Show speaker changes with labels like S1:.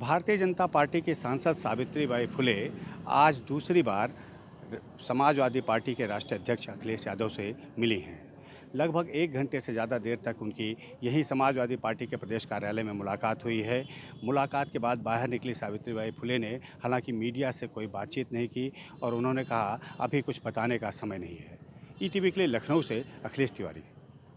S1: भारतीय जनता पार्टी के सांसद सावित्री बाई फुले आज दूसरी बार समाजवादी पार्टी के राष्ट्रीय अध्यक्ष अखिलेश यादव से मिली हैं लगभग एक घंटे से ज़्यादा देर तक उनकी यही समाजवादी पार्टी के प्रदेश कार्यालय में मुलाकात हुई है मुलाकात के बाद बाहर निकली सावित्रीबाई फुले ने हालांकि मीडिया से कोई बातचीत नहीं की और उन्होंने कहा अभी कुछ बताने का समय नहीं है ई के लिए लखनऊ से अखिलेश तिवारी